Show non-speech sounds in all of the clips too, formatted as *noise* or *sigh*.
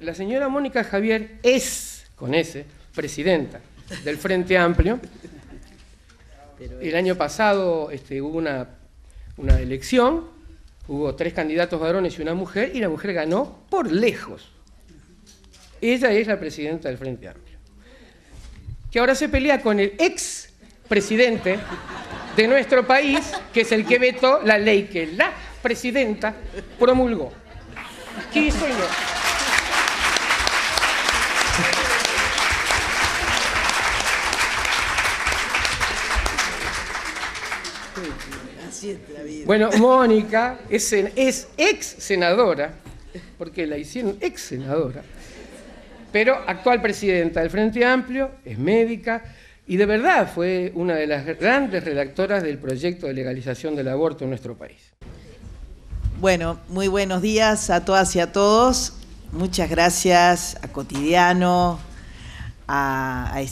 la señora Mónica Javier es, con ese, presidenta del Frente Amplio. El año pasado este, hubo una, elección, hubo tres candidatos varones y una mujer, y la mujer ganó por lejos. Ella es la presidenta del Frente Amplio. Que ahora se pelea con el ex presidente de nuestro país, que es el que vetó la ley que la presidenta promulgó. ¿Qué Bueno, Mónica es, ex senadora, porque la hicieron ex senadora, pero actual presidenta del Frente Amplio, es médica, y de verdad fue una de las grandes redactoras del proyecto de legalización del aborto en nuestro país. Bueno, muy buenos días a todas y a todos. Muchas gracias a Cotidiano, a, a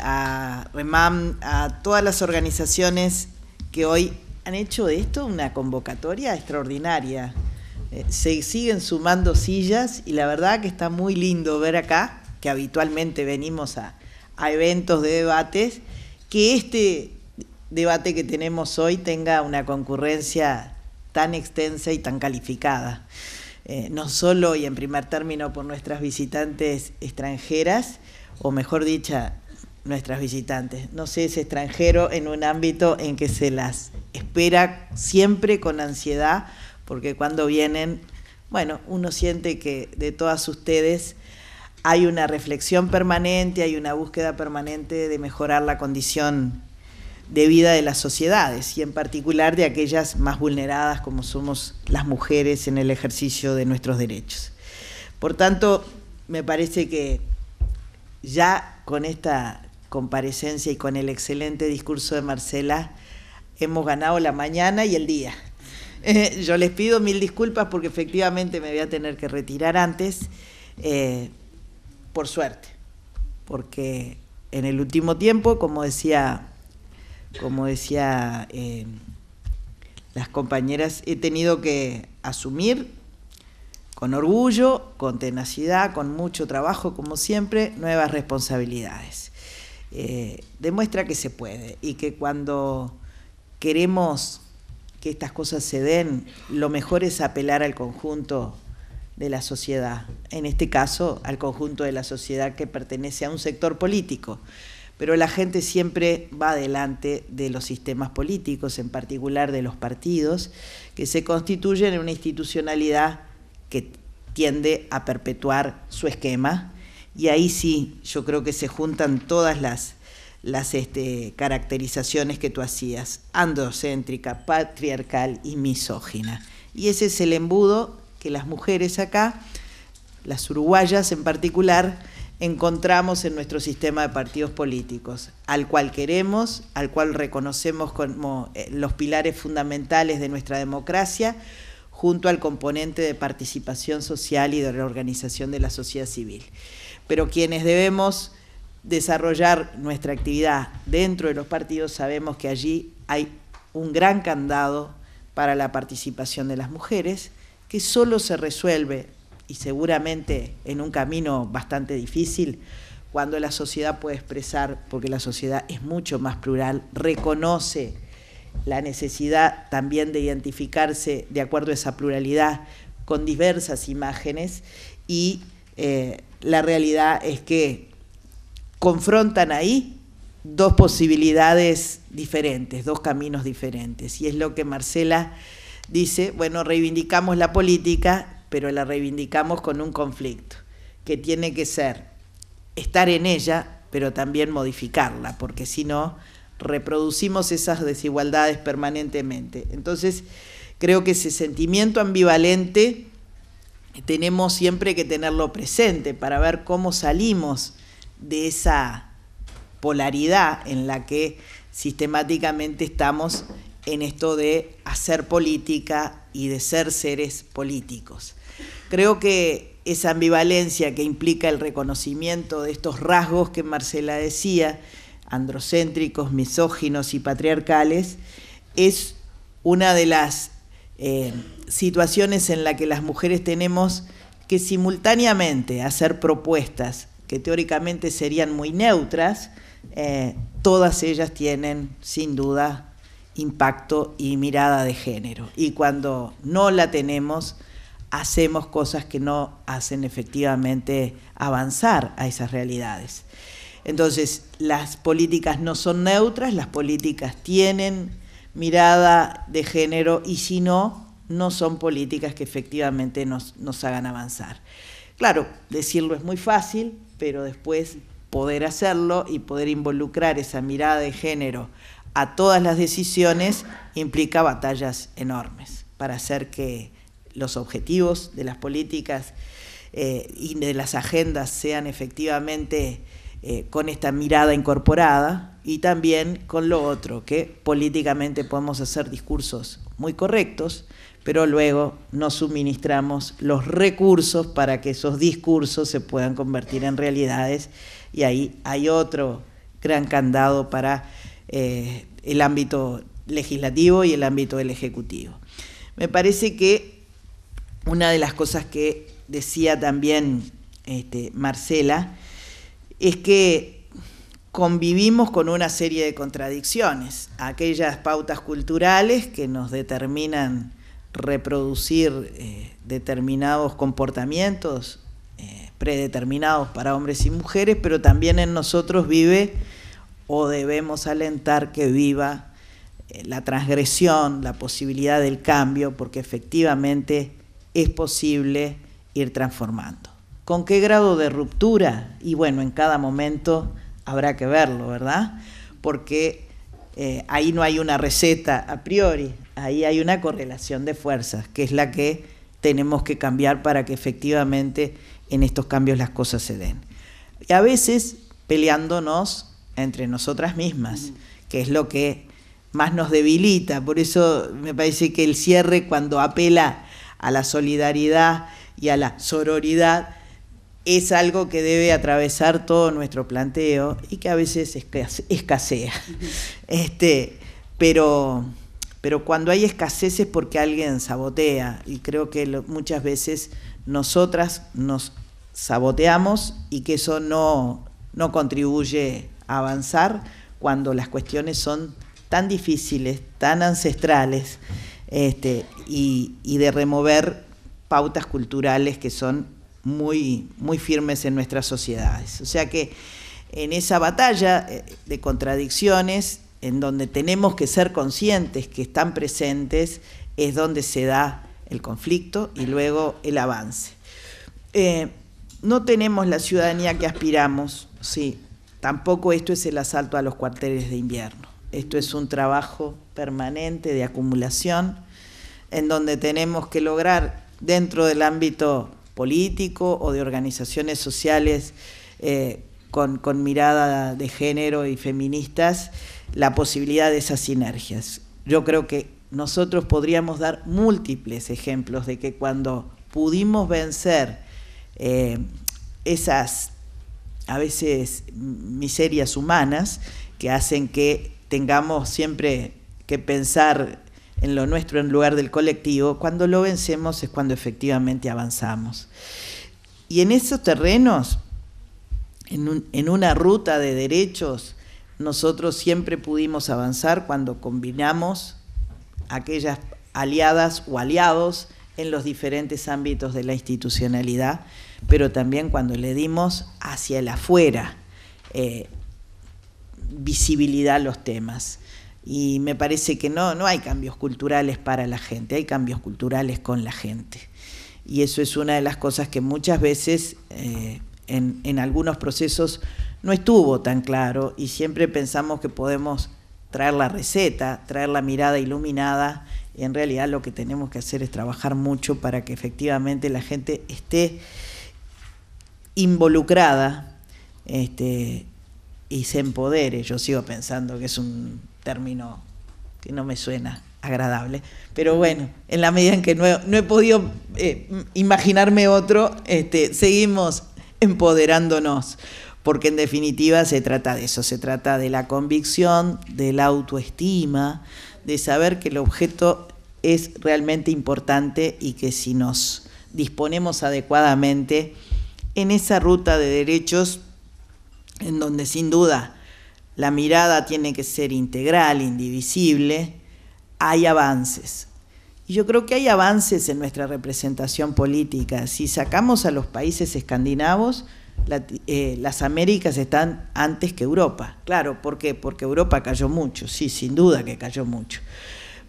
a REMAM, a todas las organizaciones que hoy han hecho de esto una convocatoria extraordinaria. Eh, se siguen sumando sillas y la verdad que está muy lindo ver acá, que habitualmente venimos a, eventos de debates, que este debate que tenemos hoy tenga una concurrencia tan extensa y tan calificada. Eh, no solo y en primer término por nuestras visitantes extranjeras, o mejor dicha, nuestras visitantes. No sé, es extranjero en un ámbito en que se las espera siempre con ansiedad, porque cuando vienen, bueno, uno siente que de todas ustedes hay una reflexión permanente, hay una búsqueda permanente de mejorar la condición de vida de las sociedades y en particular de aquellas más vulneradas como somos las mujeres en el ejercicio de nuestros derechos. Por tanto, me parece que ya con esta comparecencia y con el excelente discurso de Marcela, hemos ganado la mañana y el día. Eh, yo les pido mil disculpas porque efectivamente me voy a tener que retirar antes, eh, por suerte, porque en el último tiempo, como decía, como decía eh, las compañeras, he tenido que asumir con orgullo, con tenacidad, con mucho trabajo, como siempre, nuevas responsabilidades. Eh, demuestra que se puede y que cuando queremos que estas cosas se den, lo mejor es apelar al conjunto de la sociedad, en este caso al conjunto de la sociedad que pertenece a un sector político. Pero la gente siempre va adelante de los sistemas políticos, en particular de los partidos, que se constituyen en una institucionalidad que tiende a perpetuar su esquema y ahí sí, yo creo que se juntan todas las, este, caracterizaciones que tú hacías, androcéntrica, patriarcal y misógina. Y ese es el embudo que las mujeres acá, las uruguayas en particular, encontramos en nuestro sistema de partidos políticos, al cual queremos, al cual reconocemos como eh, los pilares fundamentales de nuestra democracia, junto al componente de participación social y de reorganización de la sociedad civil pero quienes debemos desarrollar nuestra actividad dentro de los partidos sabemos que allí hay un gran candado para la participación de las mujeres, que solo se resuelve, y seguramente en un camino bastante difícil, cuando la sociedad puede expresar, porque la sociedad es mucho más plural, reconoce la necesidad también de identificarse de acuerdo a esa pluralidad con diversas imágenes y eh, la realidad es que confrontan ahí dos posibilidades diferentes, dos caminos diferentes. Y es lo que Marcela dice, bueno, reivindicamos la política, pero la reivindicamos con un conflicto, que tiene que ser estar en ella, pero también modificarla, porque si no, reproducimos esas desigualdades permanentemente. Entonces, creo que ese sentimiento ambivalente tenemos siempre que tenerlo presente para ver cómo salimos de esa polaridad en la que sistemáticamente estamos en esto de hacer política y de ser seres políticos. Creo que esa ambivalencia que implica el reconocimiento de estos rasgos que Marcela decía, androcéntricos, misóginos y patriarcales, es una de las eh, situaciones en las que las mujeres tenemos que simultáneamente hacer propuestas que teóricamente serían muy neutras, eh, todas ellas tienen sin duda impacto y mirada de género. Y cuando no la tenemos, hacemos cosas que no hacen efectivamente avanzar a esas realidades. Entonces, las políticas no son neutras, las políticas tienen mirada de género y si no, no son políticas que efectivamente nos, hagan avanzar. Claro, decirlo es muy fácil, pero después poder hacerlo y poder involucrar esa mirada de género a todas las decisiones implica batallas enormes para hacer que los objetivos de las políticas eh, y de las agendas sean efectivamente eh, con esta mirada incorporada y también con lo otro, que políticamente podemos hacer discursos muy correctos, pero luego no suministramos los recursos para que esos discursos se puedan convertir en realidades y ahí hay otro gran candado para eh, el ámbito legislativo y el ámbito del Ejecutivo. Me parece que una de las cosas que decía también este, Marcela, es que convivimos con una serie de contradicciones, aquellas pautas culturales que nos determinan reproducir eh, determinados comportamientos eh, predeterminados para hombres y mujeres, pero también en nosotros vive o debemos alentar que viva eh, la transgresión, la posibilidad del cambio, porque efectivamente es posible ir transformando con qué grado de ruptura, y bueno, en cada momento habrá que verlo, ¿verdad? Porque eh, ahí no hay una receta a priori, ahí hay una correlación de fuerzas, que es la que tenemos que cambiar para que efectivamente en estos cambios las cosas se den. Y a veces peleándonos entre nosotras mismas, mm. que es lo que más nos debilita. Por eso me parece que el cierre cuando apela a la solidaridad y a la sororidad es algo que debe atravesar todo nuestro planteo y que a veces escasea. Este, pero, pero cuando hay escasez es porque alguien sabotea y creo que muchas veces nosotras nos saboteamos y que eso no, no contribuye a avanzar cuando las cuestiones son tan difíciles, tan ancestrales este, y, y de remover pautas culturales que son muy, muy firmes en nuestras sociedades. O sea que en esa batalla eh, de contradicciones, en donde tenemos que ser conscientes que están presentes, es donde se da el conflicto y luego el avance. Eh, no tenemos la ciudadanía que aspiramos, sí. Tampoco esto es el asalto a los cuarteles de invierno. Esto es un trabajo permanente de acumulación en donde tenemos que lograr dentro del ámbito político o de organizaciones sociales eh, con, con, mirada de género y feministas, la posibilidad de esas sinergias. Yo creo que nosotros podríamos dar múltiples ejemplos de que cuando pudimos vencer eh, esas a veces miserias humanas que hacen que tengamos siempre que pensar en lo nuestro en lugar del colectivo, cuando lo vencemos es cuando efectivamente avanzamos. Y en esos terrenos, en, una ruta de derechos, nosotros siempre pudimos avanzar cuando combinamos aquellas aliadas o aliados en los diferentes ámbitos de la institucionalidad, pero también cuando le dimos hacia el afuera eh, visibilidad a los temas y me parece que no, no hay cambios culturales para la gente, hay cambios culturales con la gente. Y eso es una de las cosas que muchas veces eh, en, algunos procesos no estuvo tan claro y siempre pensamos que podemos traer la receta, traer la mirada iluminada en realidad lo que tenemos que hacer es trabajar mucho para que efectivamente la gente esté involucrada este, y se empodere. Yo sigo pensando que es un término que no me suena agradable. Pero bueno, en la medida en que no he, podido eh, imaginarme otro, este, seguimos empoderándonos, porque en definitiva se trata de eso, se trata de la convicción, de la autoestima, de saber que el objeto es realmente importante y que si nos disponemos adecuadamente en esa ruta de derechos, en donde sin duda la mirada tiene que ser integral, indivisible, hay avances. Y yo creo que hay avances en nuestra representación política. Si sacamos a los países escandinavos, eh, las Américas están antes que Europa. Claro, ¿por qué? Porque Europa cayó mucho, sí, sin duda que cayó mucho.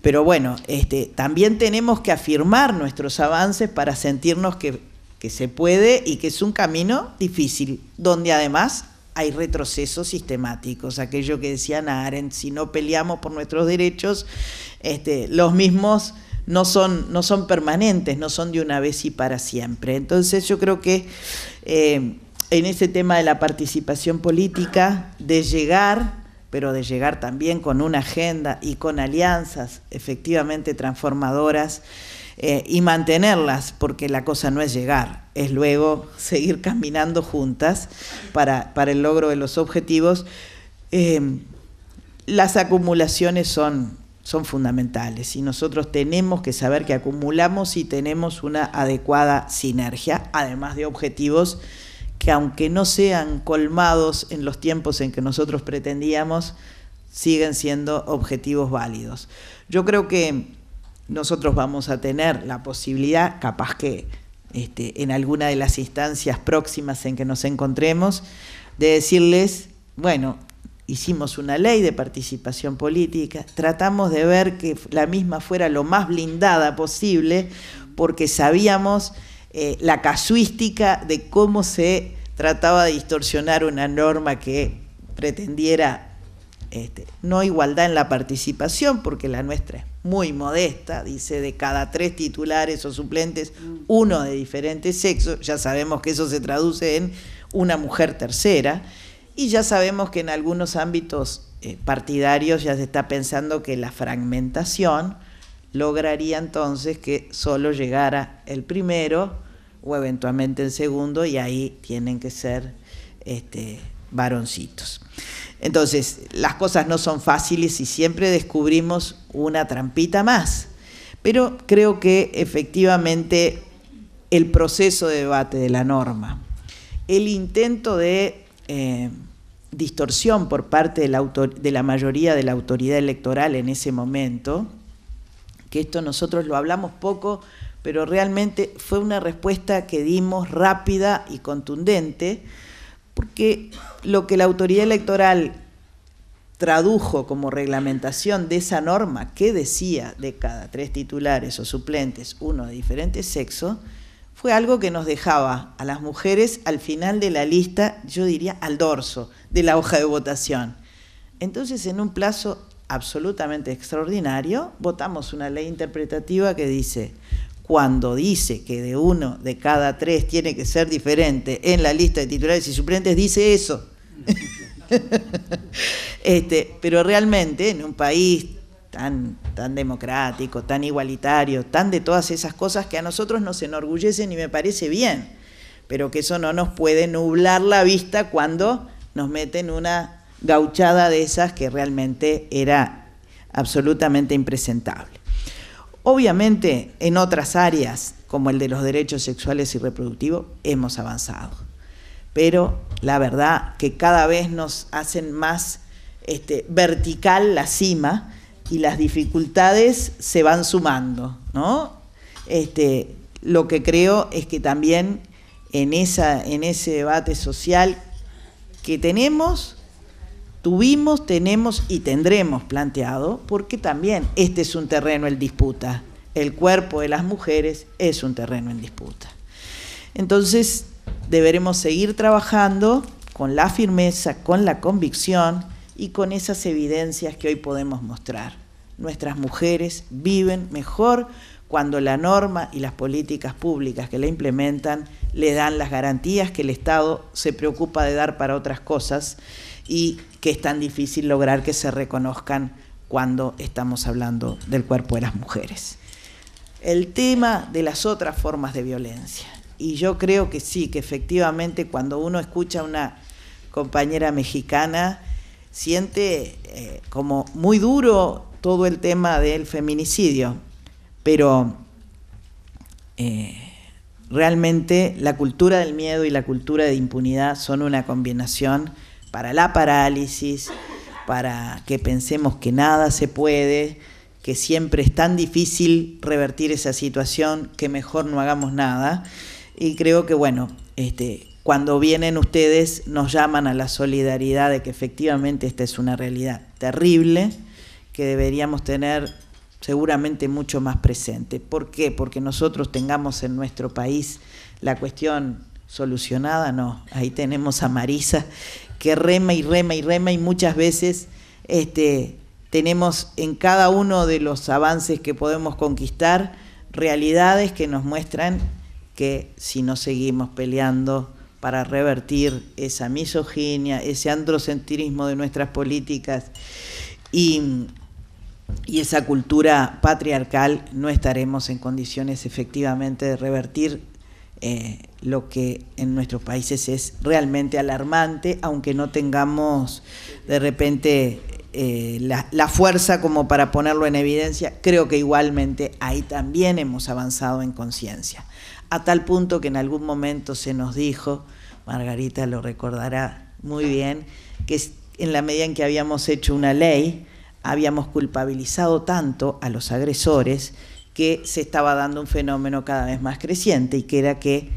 Pero bueno, este, también tenemos que afirmar nuestros avances para sentirnos que, que se puede y que es un camino difícil, donde además hay retrocesos sistemáticos. Aquello que decía Arendt, si no peleamos por nuestros derechos, este, los mismos no son, no son permanentes, no son de una vez y para siempre. Entonces yo creo que eh, en ese tema de la participación política, de llegar pero de llegar también con una agenda y con alianzas efectivamente transformadoras, eh, y mantenerlas, porque la cosa no es llegar, es luego *laughs* seguir caminando juntas para, el logro de los objetivos. Eh, las acumulaciones son, son fundamentales y nosotros tenemos que saber que acumulamos y tenemos una adecuada sinergia, además de objetivos que aunque no sean colmados en los tiempos en que nosotros pretendíamos, siguen siendo objetivos válidos. Yo creo que nosotros vamos a tener la posibilidad, capaz que este, en alguna de las instancias próximas en que nos encontremos, de decirles, bueno, hicimos una ley de participación política, tratamos de ver que la misma fuera lo más blindada posible, porque sabíamos eh, la casuística de cómo se trataba de distorsionar una norma que pretendiera este, no igualdad en la participación, porque la nuestra es muy modesta, dice, de cada tres titulares o suplentes, uno de diferente sexo, ya sabemos que eso se traduce en una mujer tercera, y ya sabemos que en algunos ámbitos eh, partidarios ya se está pensando que la fragmentación lograría entonces que solo llegara el primero o eventualmente el segundo, y ahí tienen que ser este, varoncitos. Entonces, las cosas no son fáciles y siempre descubrimos una trampita más. Pero creo que efectivamente el proceso de debate de la norma, el intento de eh, distorsión por parte de la mayoría de la autoridad electoral en ese momento, que esto nosotros lo hablamos poco, pero realmente fue una respuesta que dimos rápida y contundente, porque lo que la autoridad electoral tradujo como reglamentación de esa norma que decía de cada tres titulares o suplentes uno de diferente sexo, fue algo que nos dejaba a las mujeres al final de la lista, yo diría al dorso de la hoja de votación. Entonces, en un plazo absolutamente extraordinario, votamos una ley interpretativa que dice, cuando dice que de uno de cada tres tiene que ser diferente en la lista de titulares y suplentes, dice eso. *laughs* este, pero realmente en un país tan, tan democrático, tan igualitario, tan de todas esas cosas que a nosotros nos enorgullecen y me parece bien, pero que eso no nos puede nublar la vista cuando nos meten una gauchada de esas que realmente era absolutamente impresentable. Obviamente, en otras áreas, como el de los derechos sexuales y reproductivos, hemos avanzado. Pero la verdad que cada vez nos hacen más este, vertical la cima y las dificultades se van sumando, ¿no? Este, lo que creo es que también en, en ese debate social que tenemos Tuvimos, tenemos y tendremos planteado, porque también este es un terreno en disputa. El cuerpo de las mujeres es un terreno en disputa. Entonces, deberemos seguir trabajando con la firmeza, con la convicción y con esas evidencias que hoy podemos mostrar. Nuestras mujeres viven mejor cuando la norma y las políticas públicas que la implementan le dan las garantías que el Estado se preocupa de dar para otras cosas y que es tan difícil lograr que se reconozcan cuando estamos hablando del cuerpo de las mujeres. El tema de las otras formas de violencia. Y yo creo que sí, que efectivamente cuando uno escucha a una compañera mexicana, siente eh, como muy duro todo el tema del feminicidio, pero eh, realmente la cultura del miedo y la cultura de impunidad son una combinación para la parálisis, para que pensemos que nada se puede, que siempre es tan difícil revertir esa situación que mejor no hagamos nada. Y creo que, bueno, este, cuando vienen ustedes nos llaman a la solidaridad de que efectivamente esta es una realidad terrible que deberíamos tener seguramente mucho más presente. ¿Por qué? Porque nosotros tengamos en nuestro país la cuestión solucionada, no. Ahí tenemos a Marisa que rema y rema y rema y muchas veces este, tenemos en cada uno de los avances que podemos conquistar realidades que nos muestran que si no seguimos peleando para revertir esa misoginia, ese androcentrismo de nuestras políticas y, y esa cultura patriarcal, no estaremos en condiciones efectivamente de revertir eh, lo que en nuestros países es realmente alarmante, aunque no tengamos de repente eh, la, fuerza como para ponerlo en evidencia, creo que igualmente ahí también hemos avanzado en conciencia. A tal punto que en algún momento se nos dijo, Margarita lo recordará muy bien, que en la medida en que habíamos hecho una ley, habíamos culpabilizado tanto a los agresores, que se estaba dando un fenómeno cada vez más creciente y que era que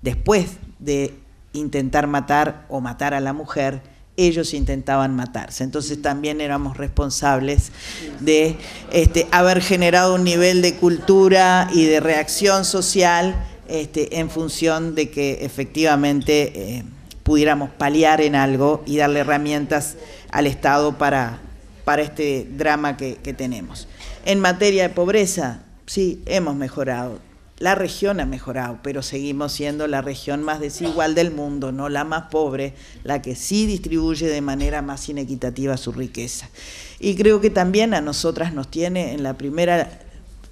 después de intentar matar o matar a la mujer, ellos intentaban matarse. Entonces también éramos responsables de este, haber generado un nivel de cultura y de reacción social este, en función de que efectivamente eh, pudiéramos paliar en algo y darle herramientas al Estado para, para este drama que tenemos. En materia de pobreza, sí, hemos mejorado. La región ha mejorado, pero seguimos siendo la región más desigual del mundo, no la más pobre, la que sí distribuye de manera más inequitativa su riqueza. Y creo que también a nosotras nos tiene en la primera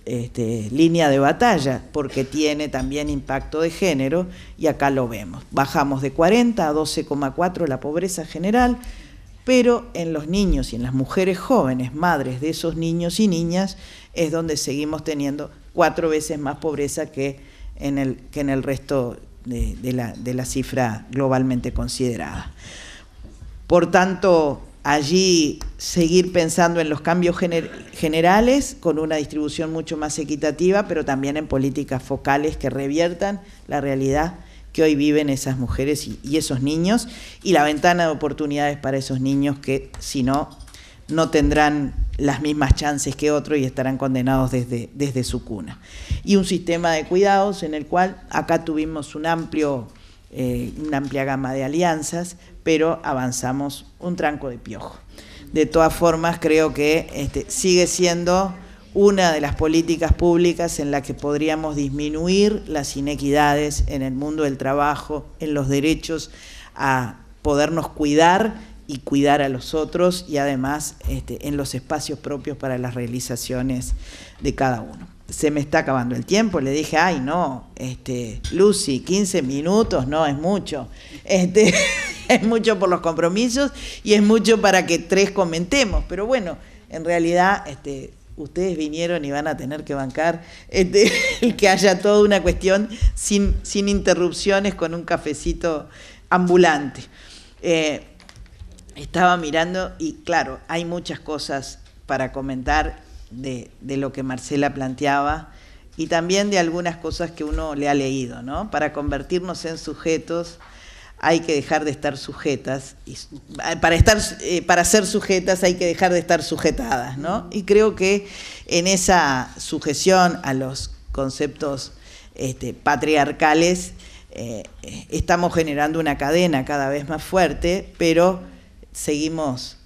este, línea de batalla, porque tiene también impacto de género, y acá lo vemos. Bajamos de 40 a 12,4 la pobreza general, pero en los niños y en las mujeres jóvenes, madres de esos niños y niñas, es donde seguimos teniendo cuatro veces más pobreza que en el, resto de, la, cifra globalmente considerada. Por tanto, allí seguir pensando en los cambios generales con una distribución mucho más equitativa, pero también en políticas focales que reviertan la realidad que hoy viven esas mujeres y, esos niños y la ventana de oportunidades para esos niños que si no, no tendrán las mismas chances que otros y estarán condenados desde, desde su cuna. Y un sistema de cuidados en el cual acá tuvimos un amplio, eh, una amplia gama de alianzas, pero avanzamos un tranco de piojo. De todas formas, creo que este, sigue siendo una de las políticas públicas en la que podríamos disminuir las inequidades en el mundo del trabajo, en los derechos a podernos cuidar y cuidar a los otros y además este, en los espacios propios para las realizaciones de cada uno. Se me está acabando el tiempo, le dije, ay no, este, Lucy, 15 minutos, no, es mucho. Este, *laughs* es mucho por los compromisos y es mucho para que tres comentemos, pero bueno, en realidad este, ustedes vinieron y van a tener que bancar este, *laughs* el que haya toda una cuestión sin, interrupciones con un cafecito ambulante. Eh, estaba mirando y claro, hay muchas cosas para comentar de, de, lo que Marcela planteaba y también de algunas cosas que uno le ha leído, ¿no? Para convertirnos en sujetos hay que dejar de estar sujetas, y para, estar, eh, para ser sujetas hay que dejar de estar sujetadas, ¿no? Y creo que en esa sujeción a los conceptos este, patriarcales eh, estamos generando una cadena cada vez más fuerte, pero seguimos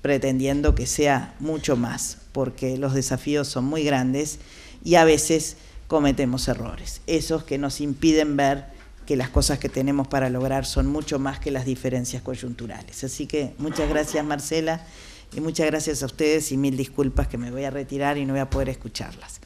pretendiendo que sea mucho más, porque los desafíos son muy grandes y a veces cometemos errores, esos que nos impiden ver que las cosas que tenemos para lograr son mucho más que las diferencias coyunturales. Así que muchas gracias Marcela y muchas gracias a ustedes y mil disculpas que me voy a retirar y no voy a poder escucharlas.